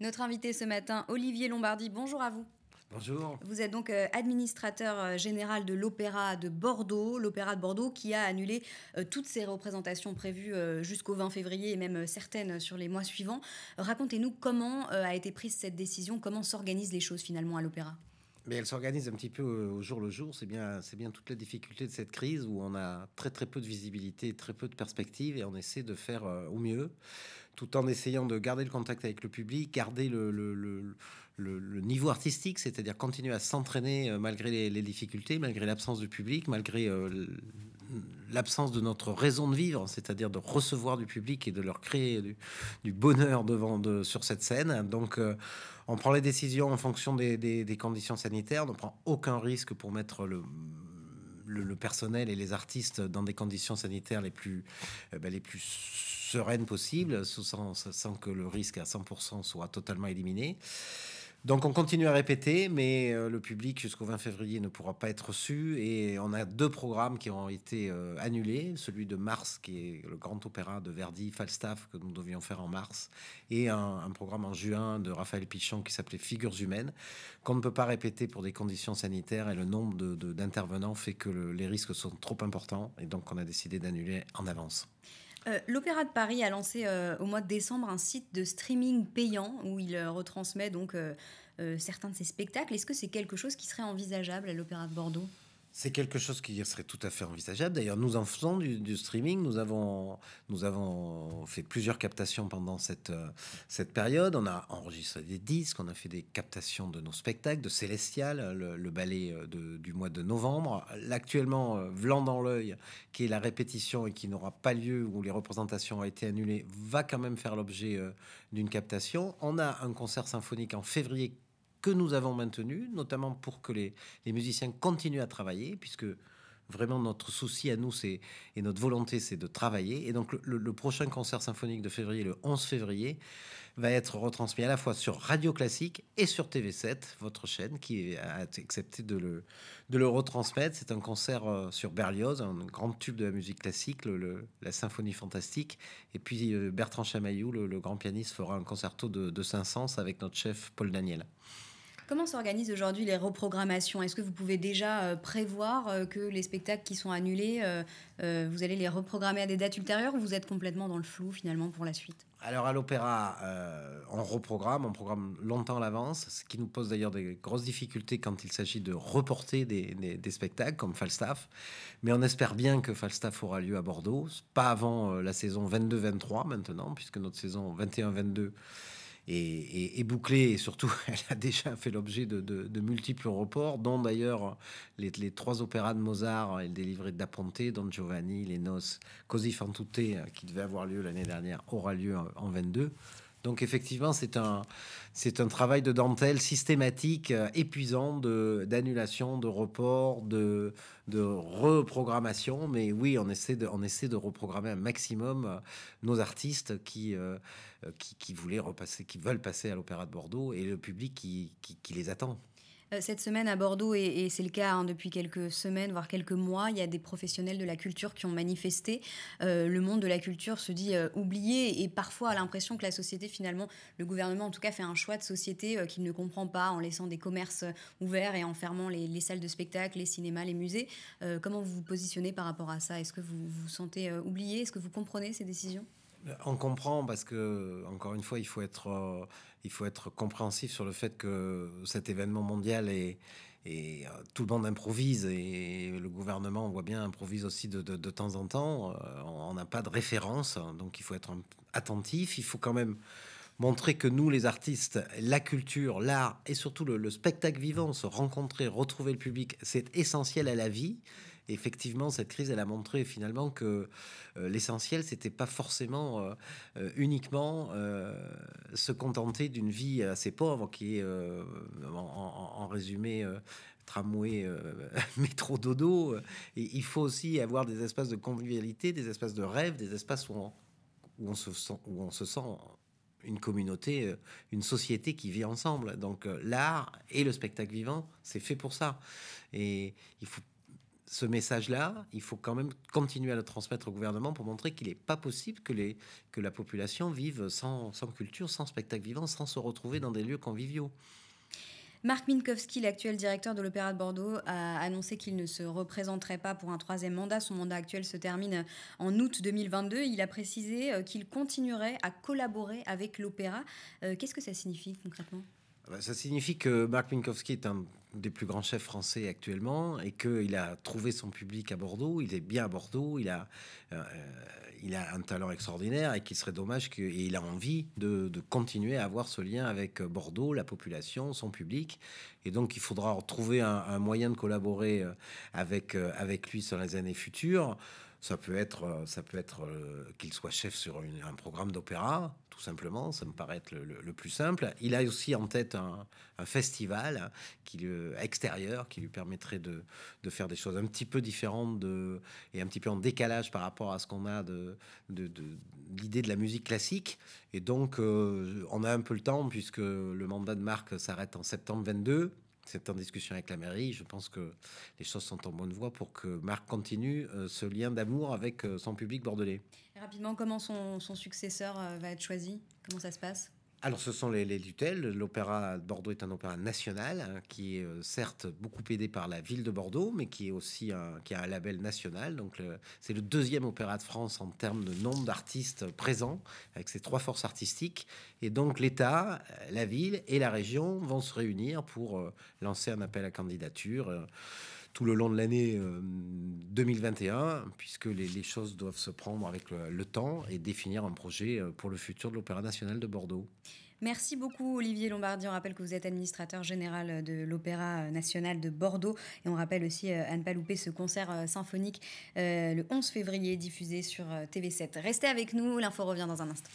Notre invité ce matin, Olivier Lombardi, bonjour à vous. Bonjour. Vous êtes donc euh, administrateur euh, général de l'Opéra de Bordeaux, l'Opéra de Bordeaux qui a annulé euh, toutes ses représentations prévues jusqu'au 20 février et même certaines sur les mois suivants. Racontez-nous comment a été prise cette décision, comment s'organisent les choses finalement à l'Opéra. Mais elle s'organise un petit peu au jour le jour. C'est bien, c'est bien toute la difficulté de cette crise où on a très très peu de visibilité, très peu de perspectives et on essaie de faire euh, au mieux tout en essayant de garder le contact avec le public, garder le, niveau artistique, c'est-à-dire continuer à s'entraîner euh, malgré les, les difficultés, malgré l'absence du public, malgré euh, l'absence de notre raison de vivre, c'est-à-dire de recevoir du public et de leur créer du, bonheur devant sur cette scène. Donc, euh, on prend les décisions en fonction des, conditions sanitaires. On ne prend aucun risque pour mettre le personnel et les artistes dans des conditions sanitaires les plus, euh, ben, sereines possibles, sans, sans que le risque à 100% soit totalement éliminé. Donc on continue à répéter, mais euh, le public jusqu'au 20 février ne pourra pas être reçu. Et on a deux programmes qui ont été euh, annulés. Celui de mars, qui est le grand opéra de Verdi, Falstaff, que nous devions faire en mars. Et un, programme en juin de Raphaël Pichon qui s'appelait Figures humaines, qu'on ne peut pas répéter pour des conditions sanitaires. Et le nombre d'intervenants fait que les risques sont trop importants. Et donc on a décidé d'annuler en avance. Euh, L'Opéra de Paris a lancé euh, au mois de décembre un site de streaming payant où il euh, retransmet donc certains de ses spectacles. Est-ce que c'est quelque chose qui serait envisageable à l'Opéra de Bordeaux c'est quelque chose qui serait tout à fait envisageable. D'ailleurs, nous en faisons du, streaming. Nous avons, nous avons fait plusieurs captations pendant cette, cette période. On a enregistré des disques, on a fait des captations de nos spectacles, de Célestial, le, ballet euh, du mois de novembre. Actuellement, euh, dans l'œil, qui est la répétition et qui n'aura pas lieu, où les représentations ont été annulées, va quand même faire l'objet euh, d'une captation. On a un concert symphonique en février que nous avons maintenu, notamment pour que les, musiciens continuent à travailler, puisque vraiment notre souci à nous c'est et notre volonté c'est de travailler et donc le, prochain concert symphonique de février le 11 février va être retransmis à la fois sur Radio Classique et sur TV7 votre chaîne qui a accepté de le, retransmettre c'est un concert euh, sur Berlioz un grand tube de la musique classique la symphonie fantastique et puis euh, Bertrand Chamaillou le, grand pianiste fera un concerto de, de saint avec notre chef Paul Daniel Comment s'organisent aujourd'hui les reprogrammations Est-ce que vous pouvez déjà euh, prévoir euh, que les spectacles qui sont annulés, euh, vous allez les reprogrammer à des dates ultérieures ou vous êtes complètement dans le flou finalement pour la suite alors à l'opéra, on reprogramme, on programme longtemps à l'avance, ce qui nous pose d'ailleurs des grosses difficultés quand il s'agit de reporter des, des, spectacles comme Falstaff. Mais on espère bien que Falstaff aura lieu à Bordeaux, pas avant la saison 22-23 maintenant, puisque notre saison 21-22 et bouclée et surtout, elle a déjà fait l'objet de, multiples reports, dont d'ailleurs les, trois opéras de Mozart et le délivré d'Aponte, Don Giovanni, Les Noces, Così fan tutte, qui devait avoir lieu l'année dernière, aura lieu en, en 22. Donc effectivement, c'est un, c'est un travail de dentelle systématique, euh, épuisant, de, d'annulation, de report, de, de reprogrammation. Mais oui, on essaie, de, on essaie de reprogrammer un maximum euh, nos artistes euh, qui, qui, voulaient repasser, qui veulent passer à l'Opéra de Bordeaux et le public qui les attend. Euh, cette semaine à Bordeaux, et, c'est le cas hein, depuis quelques semaines, voire quelques mois, il y a des professionnels de la culture qui ont manifesté. Euh, le monde de la culture se dit euh, oublié et parfois a l'impression que la société, finalement, le gouvernement en tout cas, fait un choix de société qu'il ne comprend pas en laissant des commerces ouverts et en fermant les, les salles de spectacle, les cinémas, les musées. comment vous vous positionnez par rapport à ça Est-ce que vous vous sentez oublié Est-ce que vous comprenez ces décisions on comprend parce que, encore une fois, euh, il faut être, compréhensif sur le fait que cet événement mondial et euh, tout le monde improvise et le gouvernement, on voit bien, improvise aussi de, temps en temps. Euh, on n'a pas de référence, donc il faut être attentif. Il faut quand même montrer que nous, les artistes, la culture, l'art et surtout le spectacle vivant, se rencontrer, retrouver le public, c'est essentiel à la vie effectivement, cette crise, elle a montré finalement que euh, l'essentiel, c'était pas forcément euh, euh, uniquement se contenter d'une vie assez pauvre, qui est en, résumé tramway, métro, dodo. il faut aussi avoir des espaces de convivialité, des espaces de rêve, des espaces où on, se, sent, où on se sent une communauté, une société qui vit ensemble. Donc l'art et le spectacle vivant, c'est fait pour ça. Et il faut ce message-là, il faut quand même continuer à le transmettre au gouvernement pour montrer qu'il n'est pas possible que, la population vive sans, sans culture, sans spectacle vivant, sans se retrouver dans des lieux conviviaux. Marc Minkowski, l'actuel directeur de l'Opéra de Bordeaux, a annoncé qu'il ne se représenterait pas pour un troisième mandat. Son mandat actuel se termine en août 2022. Il a précisé euh, qu'il continuerait à collaborer avec l'Opéra. Euh, qu'est-ce que ça signifie concrètement ah bah, ça signifie que Marc Minkowski est un des plus grands chefs français actuellement et qu'il a trouvé son public à Bordeaux. Il est bien à Bordeaux, il a, euh, euh, il a un talent extraordinaire et qu'il serait dommage qu'il a envie de, continuer à avoir ce lien avec Bordeaux, la population, son public. Et donc il faudra trouver un, moyen de collaborer euh, avec, avec lui sur les années futures ça peut être, être qu'il soit chef sur un programme d'opéra, simplement. Ça me paraît être le, plus simple. Il a aussi en tête un, festival qui, euh, extérieur qui lui permettrait de, faire des choses un petit peu différentes et un petit peu en décalage par rapport à ce qu'on a de, l'idée de la musique classique. Et donc, euh, on a un peu le temps puisque le mandat de Marc s'arrête en septembre 22 c'est en discussion avec la mairie. Je pense que les choses sont en bonne voie pour que Marc continue euh, ce lien d'amour avec euh, son public bordelais. rapidement, comment son successeur euh, va être choisi Comment ça se passe alors, ce sont les, les L'opéra de Bordeaux est un opéra national hein, qui est euh, certes beaucoup aidé par la ville de Bordeaux, mais qui est aussi un, qui a un label national. Donc, c'est le deuxième opéra de France en termes de nombre d'artistes présents, avec ses trois forces artistiques. Et donc, l'État, euh, la ville et la région vont se réunir pour euh, lancer un appel à candidature. tout le long de l'année, 2021, puisque les, choses doivent se prendre avec le, temps et définir un projet euh, pour le futur de l'Opéra national de Bordeaux. Merci beaucoup Olivier Lombardi. On rappelle que vous êtes administrateur général de l'Opéra national de Bordeaux. Et on rappelle aussi euh, Anne ne pas louper ce concert euh, symphonique le 11 février diffusé sur TV7. Restez avec nous, l'info revient dans un instant.